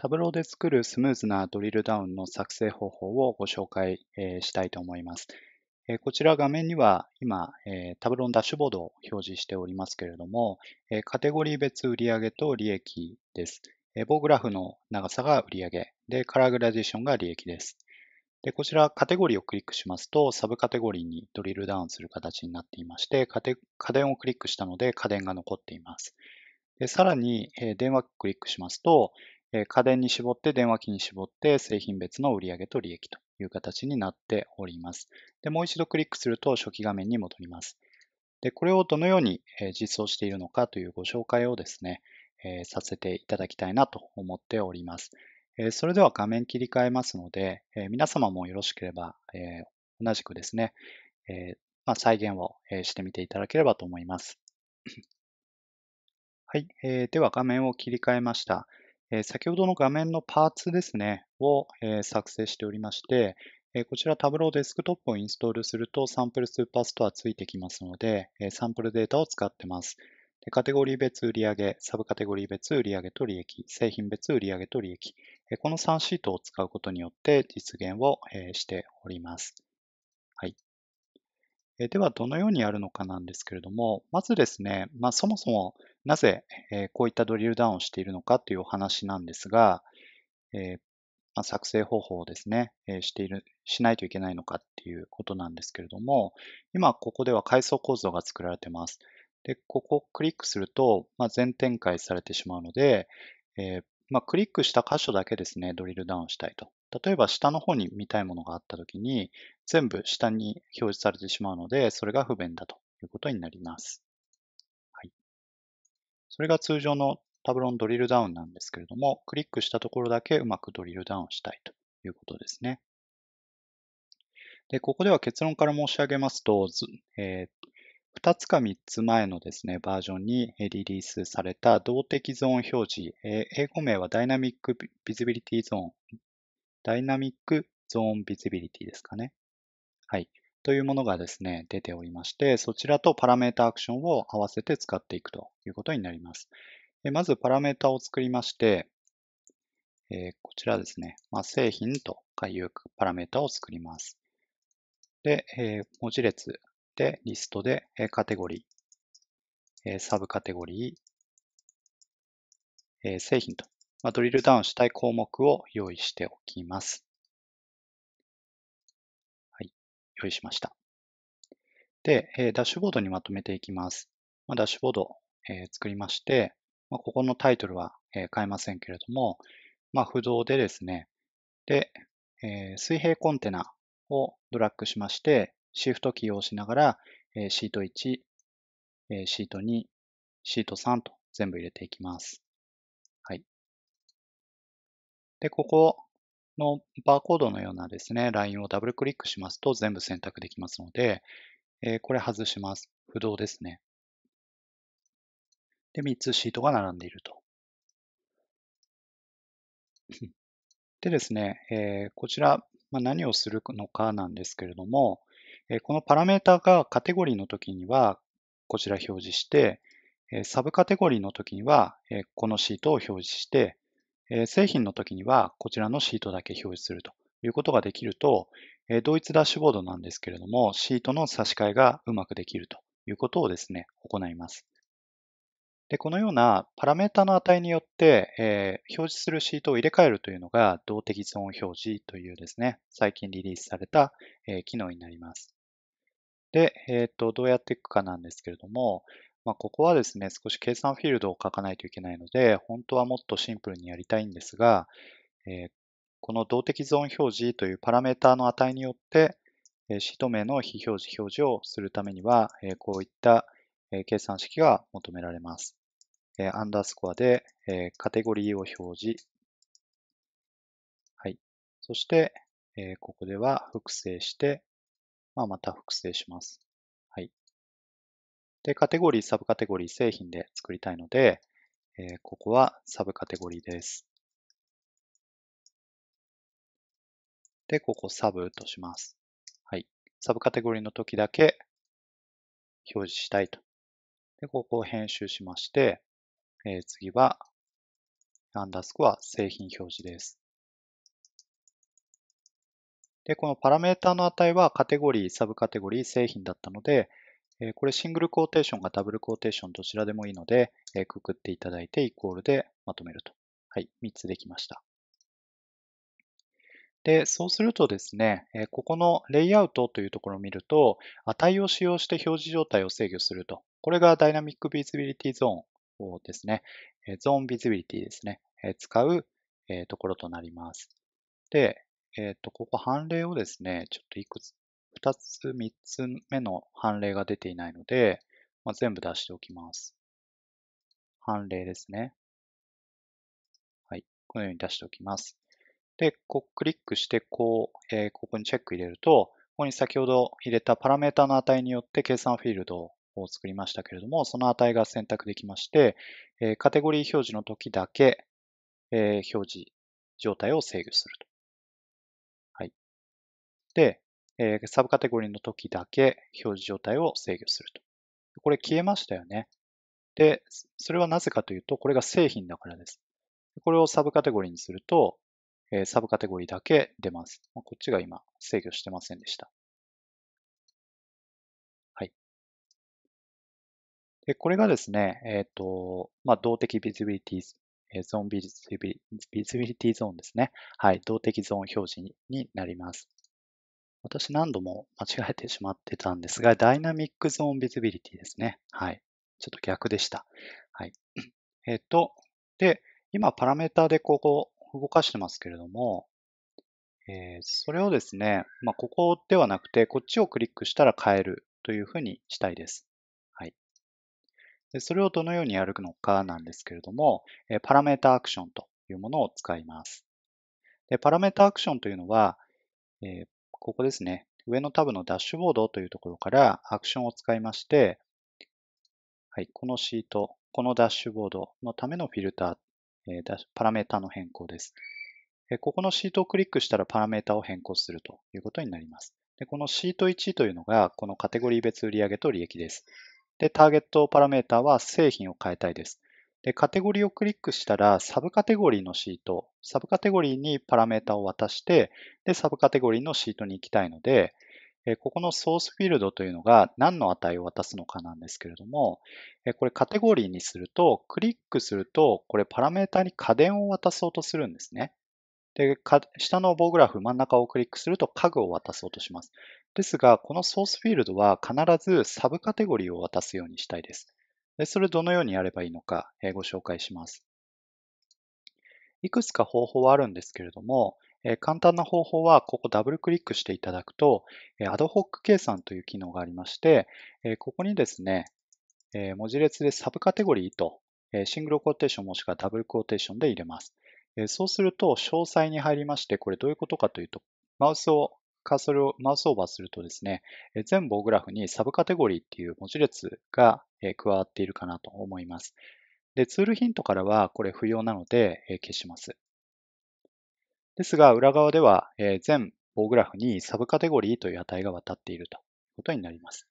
タブローで作るスムーズなドリルダウンの作成方法をご紹介、したいと思います。こちら画面には今、タブローのダッシュボードを表示しておりますけれども、カテゴリー別売上と利益です。棒グラフの長さが売上で、カラーグラデーションが利益です。で、こちらカテゴリーをクリックしますと、サブカテゴリーにドリルダウンする形になっていまして、家電をクリックしたので家電が残っています。でさらに、電話をクリックしますと、え家電に絞って、電話機に絞って、製品別の売上と利益という形になっております。で、もう一度クリックすると初期画面に戻ります。で、これをどのように実装しているのかというご紹介をですね、えさせていただきたいなと思っております。えそれでは画面切り替えますので、え皆様もよろしければ、え同じくですね、えま再現を、えしてみていただければと思います。はい、えー、では画面を切り替えました。え先ほどの画面のパーツですね、を、え作成しておりまして、えこちらタブローデスクトップをインストールするとサンプルスーパーストアついてきますので、えサンプルデータを使ってます。でカテゴリー別売上、サブカテゴリー別売上と利益、製品別売上と利益、えこの3シートを使うことによって実現を、えしております。はい。では、どのようにやるのかなんですけれども、まずですね、まあ、そもそも、なぜ、えこういったドリルダウンをしているのかというお話なんですが、えま作成方法をですね、えしている、しないといけないのかっていうことなんですけれども、今ここでは階層構造が作られています。で、ここをクリックすると、ま全展開されてしまうので、えまクリックした箇所だけですね、ドリルダウンしたいと。例えば下の方に見たいものがあったときに、全部下に表示されてしまうので、それが不便だということになります。それが通常のタブロンドリルダウンなんですけれども、クリックしたところだけうまくドリルダウンしたいということですね。で、ここでは結論から申し上げますと、えー、2つか3つ前のですね、バージョンにリリースされた動的ゾーン表示、えー、英語名はダイナミックビズビリティゾーン、ダイナミックゾーンビズビリティですかね。はい。というものがですね、出ておりまして、そちらとパラメータアクションを合わせて使っていくということになります。まずパラメータを作りまして、こちらですね、まあ、製品とかいうパラメータを作ります。で、文字列でリストで、カテゴリー、サブカテゴリー、製品と、まあ、ドリルダウンしたい項目を用意しておきます。用意しました。で、えダッシュボードにまとめていきます。まダッシュボード、え作りまして、まここのタイトルは、え変えませんけれども、ま不動でですね、で、え水平コンテナをドラッグしまして、シフトキーを押しながら、えシート1、えシート2、シート3と全部入れていきます。はい。で、ここ、のバーコードのようなですね、ラインをダブルクリックしますと全部選択できますので、えこれ外します。不動ですね。で、3つシートが並んでいると。でですね、えこちら、ま何をするのかなんですけれども、えこのパラメータがカテゴリーの時にはこちら表示して、サブカテゴリーの時にはこのシートを表示して、え製品の時にはこちらのシートだけ表示するということができると、え同一ダッシュボードなんですけれども、シートの差し替えがうまくできるということをですね、行います。で、このようなパラメータの値によって、えー、表示するシートを入れ替えるというのが動的ゾーン表示というですね、最近リリースされた、えー、機能になります。で、えっ、ー、と、どうやっていくかなんですけれども、まあ、ここはですね、少し計算フィールドを書かないといけないので、本当はもっとシンプルにやりたいんですが、えー、この動的ゾーン表示というパラメータの値によって、えシート名の非表示表示をするためには、えこういった、え計算式が求められます。えアンダースコアで、えカテゴリーを表示。はい。そして、えここでは複製して、まあ、また複製します。で、カテゴリー、サブカテゴリー、製品で作りたいので、えー、ここはサブカテゴリーです。で、ここサブとします。はい。サブカテゴリーの時だけ表示したいと。で、ここを編集しまして、えー、次は、アンダースコア製品表示です。で、このパラメータの値はカテゴリー、サブカテゴリー、製品だったので、えこれシングルコーテーションかダブルコーテーションどちらでもいいので、えくくっていただいてイコールでまとめると。はい、3つできました。で、そうするとですね、ここのレイアウトというところを見ると、値を使用して表示状態を制御すると。これがダイナミックビズビリティゾーンをですね、ゾーンビズビリティですね、使うところとなります。で、えっ、と、ここ判例をですね、ちょっといくつ2つ、3つ目の判例が出ていないので、まあ、全部出しておきます。判例ですね。はい。このように出しておきます。で、こうクリックして、こう、えー、ここにチェック入れると、ここに先ほど入れたパラメータの値によって計算フィールドを作りましたけれども、その値が選択できまして、えー、カテゴリー表示の時だけ、えー、表示状態を制御すると。はい。で、えサブカテゴリーの時だけ表示状態を制御すると。これ消えましたよね。で、それはなぜかというと、これが製品だからです。これをサブカテゴリーにすると、えサブカテゴリーだけ出ます。こっちが今制御してませんでした。はい。で、これがですね、えっ、ー、と、まあ、動的ビジビリティえゾーンビジビリティゾーンですね。はい。動的ゾーン表示になります。私何度も間違えてしまってたんですが、ダイナミックゾーンビズビリティですね。はい。ちょっと逆でした。はい。えっ、と、で、今パラメータでここ動かしてますけれども、えー、それをですね、まあ、ここではなくて、こっちをクリックしたら変えるというふうにしたいです。はい。でそれをどのようにやるのかなんですけれども、えー、パラメータアクションというものを使います。でパラメータアクションというのは、えー、ここですね。上のタブのダッシュボードというところからアクションを使いまして、はい、このシート、このダッシュボードのためのフィルター、えパラメータの変更です。ここのシートをクリックしたらパラメータを変更するということになります。でこのシート1というのが、このカテゴリー別売上と利益です。で、ターゲットパラメータは製品を変えたいです。で、カテゴリーをクリックしたら、サブカテゴリーのシート、サブカテゴリーにパラメータを渡して、で、サブカテゴリーのシートに行きたいので、えここのソースフィールドというのが何の値を渡すのかなんですけれども、えこれカテゴリーにすると、クリックすると、これパラメータに家電を渡そうとするんですね。で、下の棒グラフ、真ん中をクリックすると家具を渡そうとします。ですが、このソースフィールドは必ずサブカテゴリーを渡すようにしたいです。でそれどのようにやればいいのか、えご紹介します。いくつか方法はあるんですけれども、え簡単な方法は、ここダブルクリックしていただくと、えアドホック計算という機能がありまして、えここにですね、え文字列でサブカテゴリーと、えシングルコーテーションもしくはダブルコーテーションで入れます。えそうすると、詳細に入りまして、これどういうことかというと、マウスをカーソルをマウスオーバーするとですね、全棒グラフにサブカテゴリーっていう文字列がえ加わっているかなと思います。で、ツールヒントからはこれ不要なので、え消します。ですが、裏側では、え全棒グラフにサブカテゴリーという値が渡っているということになります。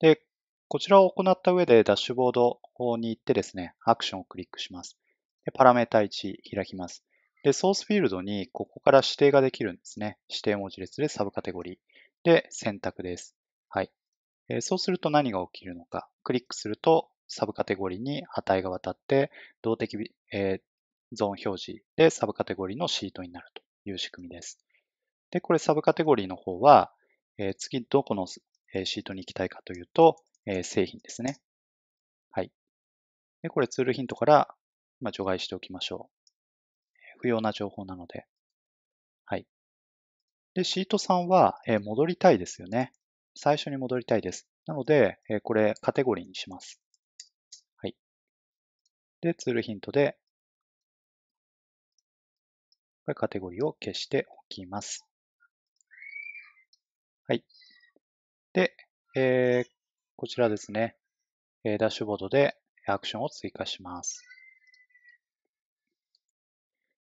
で、こちらを行った上でダッシュボードに行ってですね、アクションをクリックします。でパラメータ1開きます。で、ソースフィールドにここから指定ができるんですね。指定文字列でサブカテゴリー。で、選択です。そうすると何が起きるのか。クリックするとサブカテゴリーに値が渡って動的、えゾーン表示でサブカテゴリーのシートになるという仕組みです。で、これサブカテゴリーの方は、え次どこのシートに行きたいかというと、え製品ですね。はい。で、これツールヒントから除外しておきましょう。不要な情報なので。はい。で、シート3は、え戻りたいですよね。最初に戻りたいです。なので、えこれカテゴリーにします。はい。で、ツールヒントで、これカテゴリーを消しておきます。はい。で、えー、こちらですね、えダッシュボードでアクションを追加します。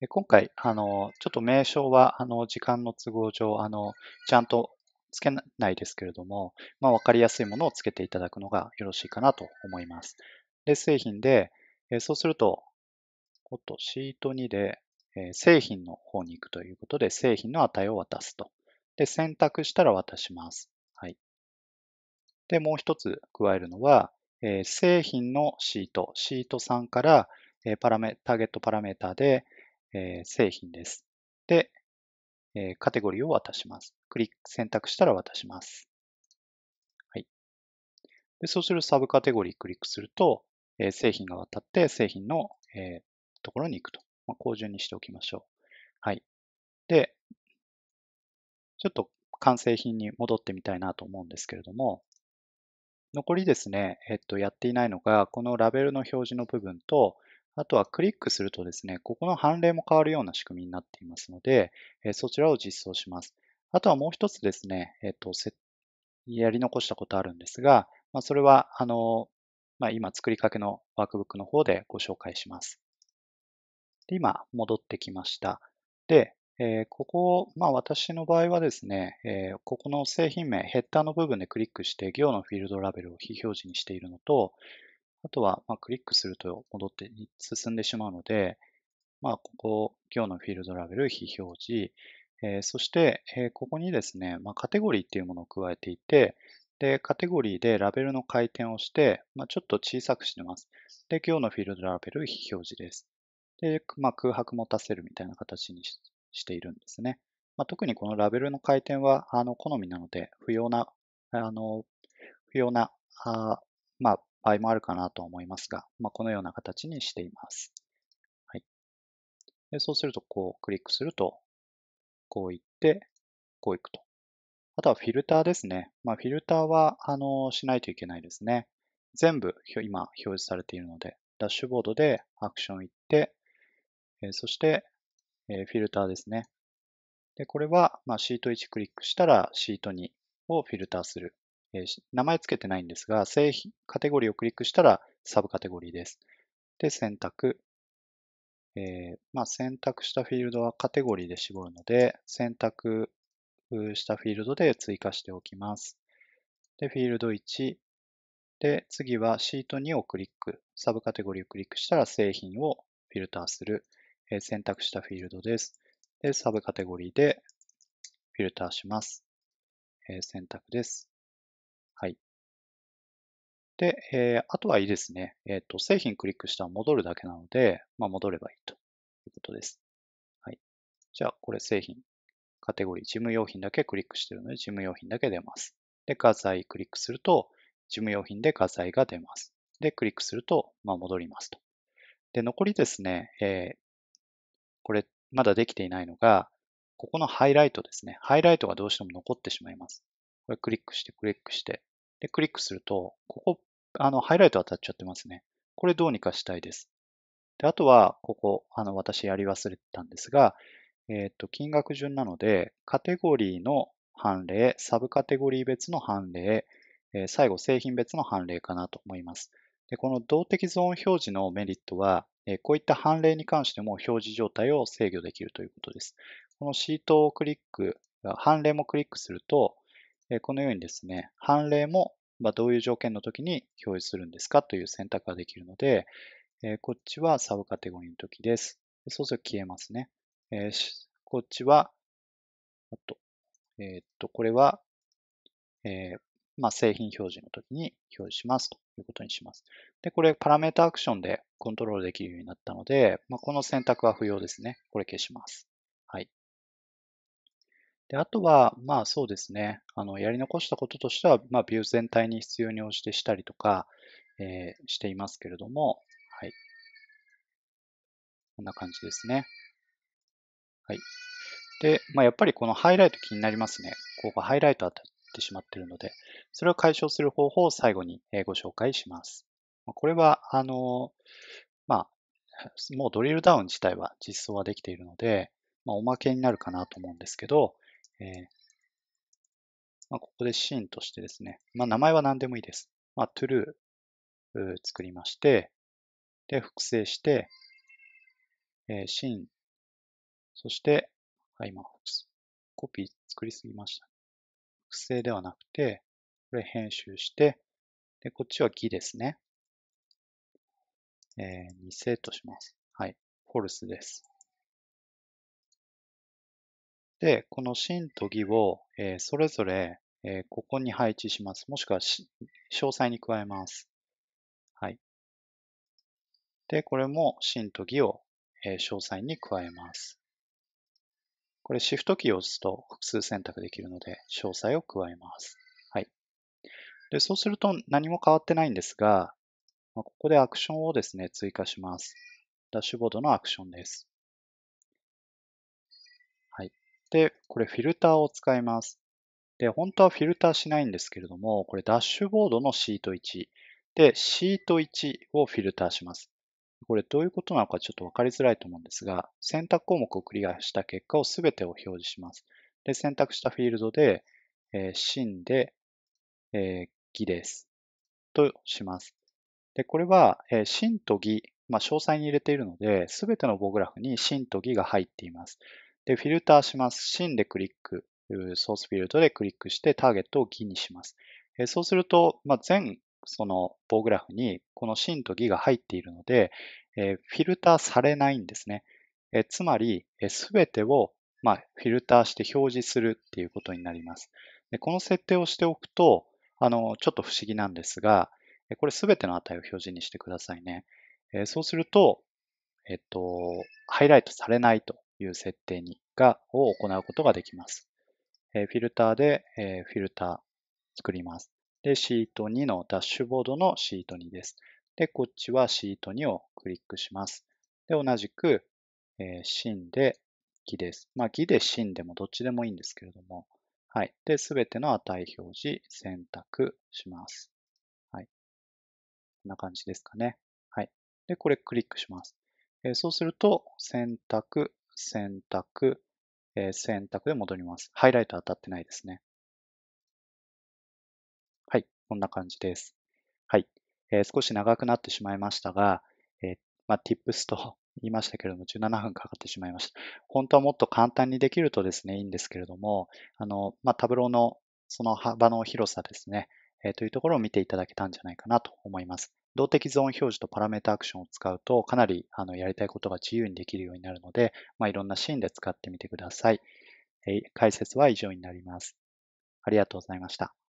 今回、あの、ちょっと名称は、あの、時間の都合上、あの、ちゃんとつけないですけれども、まあ、わかりやすいものをつけていただくのがよろしいかなと思います。で、製品で、えそうすると、おっと、シート2で、え製品の方に行くということで、製品の値を渡すと。で、選択したら渡します。はい。で、もう一つ加えるのは、え製品のシート、シート3から、えパラメ、ターゲットパラメータで、え製品です。で、えカテゴリーを渡します。クリック選択したら渡します。はい、でそうするとサブカテゴリークリックすると、えー、製品が渡って製品の、えー、ところに行くと。まあ、こう順にしておきましょう。はい。で、ちょっと完成品に戻ってみたいなと思うんですけれども、残りですね、えっと、やっていないのが、このラベルの表示の部分と、あとはクリックするとですね、ここの判例も変わるような仕組みになっていますので、えそちらを実装します。あとはもう一つですね、えっ、ー、と、やり残したことあるんですが、まあ、それは、あの、まあ、今作りかけのワークブックの方でご紹介します。で今、戻ってきました。で、えー、ここ、まあ、私の場合はですね、えー、ここの製品名、ヘッダーの部分でクリックして行のフィールドラベルを非表示にしているのと、あとは、まあ、クリックすると戻って進んでしまうので、まあ、ここ、行のフィールドラベル非表示、えー、そして、えー、ここにですね、まあ、カテゴリーっていうものを加えていて、で、カテゴリーでラベルの回転をして、まあ、ちょっと小さくしてます。で、今日のフィールドラベル非表示です。で、まあ、空白持たせるみたいな形にしているんですね。まあ、特にこのラベルの回転は、あの、好みなので、不要な、あの、不要な、あまあ、場合もあるかなと思いますが、まあ、このような形にしています。はい。でそうすると、こう、クリックすると、こう行って、こう行くと。あとはフィルターですね。まあ、フィルターは、あの、しないといけないですね。全部、今、表示されているので、ダッシュボードでアクション行って、えー、そして、えー、フィルターですね。で、これは、まあ、シート1クリックしたら、シート2をフィルターする。えー、名前つけてないんですが、製品、カテゴリーをクリックしたら、サブカテゴリーです。で、選択、えー、まあ、選択したフィールドはカテゴリーで絞るので、選択したフィールドで追加しておきます。で、フィールド1。で、次はシート2をクリック。サブカテゴリーをクリックしたら製品をフィルターする。えー、選択したフィールドです。で、サブカテゴリーでフィルターします。えー、選択です。で、えー、あとはいいですね。えっ、ー、と、製品クリックしたら戻るだけなので、まあ、戻ればいいということです。はい。じゃあ、これ製品、カテゴリー、事務用品だけクリックしてるので、事務用品だけ出ます。で、画材クリックすると、事務用品で画材が出ます。で、クリックすると、まあ、戻りますと。で、残りですね、えー、これ、まだできていないのが、ここのハイライトですね。ハイライトがどうしても残ってしまいます。これクリックして、クリックして、で、クリックすると、ここ、あの、ハイライト当たっちゃってますね。これどうにかしたいです。で、あとは、ここ、あの、私やり忘れてたんですが、えっ、ー、と、金額順なので、カテゴリーの判例、サブカテゴリー別の判例、えー、最後、製品別の判例かなと思います。で、この動的ゾーン表示のメリットは、えー、こういった判例に関しても表示状態を制御できるということです。このシートをクリック、判例もクリックすると、このようにですね、判例もどういう条件の時に表示するんですかという選択ができるので、こっちはサブカテゴリーの時です。そうすると消えますね。こっちは、あと、えっと、これは、えまあ、製品表示の時に表示しますということにします。で、これパラメータアクションでコントロールできるようになったので、まあ、この選択は不要ですね。これ消します。はい。で、あとは、まあそうですね、あの、やり残したこととしては、まあビュー全体に必要に応じてしたりとか、えー、していますけれども、はい。こんな感じですね。はい。で、まあやっぱりこのハイライト気になりますね。ここがハイライト当たってしまっているので、それを解消する方法を最後にご紹介します。これは、あの、まあ、もうドリルダウン自体は実装はできているので、まあ、おまけになるかなと思うんですけど、えー、まあ、ここでシーンとしてですね、まあ、名前は何でもいいです。まあ、true 作りまして、で、複製して、えー、シーン、そして、はい、今、コピー作りすぎました。複製ではなくて、これ編集して、で、こっちは偽ですね。えー、偽とします。はい、false です。で、この真と義を、えー、それぞれ、えー、ここに配置します。もしくは詳細に加えます。はい。で、これも真と義を、えー、詳細に加えます。これ、シフトキーを押すと複数選択できるので、詳細を加えます。はい。で、そうすると何も変わってないんですが、まあ、ここでアクションをですね、追加します。ダッシュボードのアクションです。で、てこれフィルターを使います。で、本当はフィルターしないんですけれども、これダッシュボードのシート1。で、シート1をフィルターします。これどういうことなのかちょっとわかりづらいと思うんですが、選択項目をクリアした結果を全てを表示します。で、選択したフィールドで、えー、で、えー、です。とします。で、これは、えー、と義、まあ、詳細に入れているので、すべての棒グラフにンと義が入っています。で、フィルターします。シンでクリック、ソースフィールドでクリックしてターゲットをギにします。そうすると、まあ、全その棒グラフにこのシンとギが入っているので、えフィルターされないんですね。えつまり、す、べ、てを、まあ、フィルターして表示するっていうことになります。でこの設定をしておくと、あの、ちょっと不思議なんですが、これすべての値を表示にしてくださいね。えそうすると、えっと、ハイライトされないという設定にがを行うことができます。えフィルターで、えフィルター作ります。で、シート2のダッシュボードのシート2です。で、こっちはシート2をクリックします。で、同じく、えー、芯で儀です。まあ、義で芯でもどっちでもいいんですけれども、はい。で、すべての値表示選択します。はい。こんな感じですかね。はい。で、これクリックします。えー、そうすると、選択選択、えー、選択で戻ります。ハイライト当たってないですね。はい、こんな感じです。はい、えー、少し長くなってしまいましたが、えー、まあ、tips と 言いましたけれども、17分かかってしまいました。本当はもっと簡単にできるとですね、いいんですけれども、あの、まあ、タブローのその幅の広さですね、えー、というところを見ていただけたんじゃないかなと思います。動的ゾーン表示とパラメータアクションを使うと、かなりあのやりたいことが自由にできるようになるので、まあ、いろんなシーンで使ってみてください。え解説は以上になります。ありがとうございました。